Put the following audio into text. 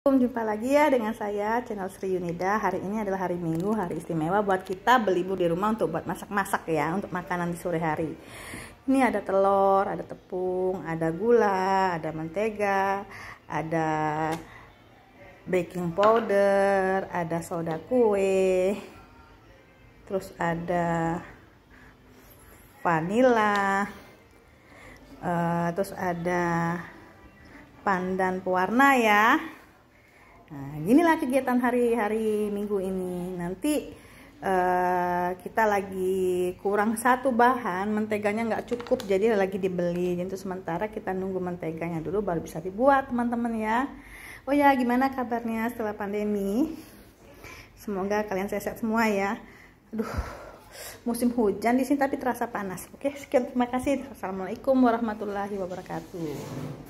Assalamualaikum, jumpa lagi ya dengan saya channel Sri Yunida Hari ini adalah hari minggu, hari istimewa buat kita berlibur di rumah untuk buat masak-masak ya Untuk makanan di sore hari Ini ada telur, ada tepung, ada gula, ada mentega, ada baking powder, ada soda kue Terus ada vanila, uh, eh, Terus ada pandan pewarna ya Nah, inilah kegiatan hari-hari minggu ini. Nanti uh, kita lagi kurang satu bahan, menteganya nggak cukup, jadi lagi dibeli. Jadi sementara kita nunggu menteganya dulu, baru bisa dibuat teman-teman ya. Oh ya, gimana kabarnya setelah pandemi? Semoga kalian sehat semua ya. Aduh, musim hujan di sini tapi terasa panas. Oke, sekian terima kasih. Assalamualaikum warahmatullahi wabarakatuh.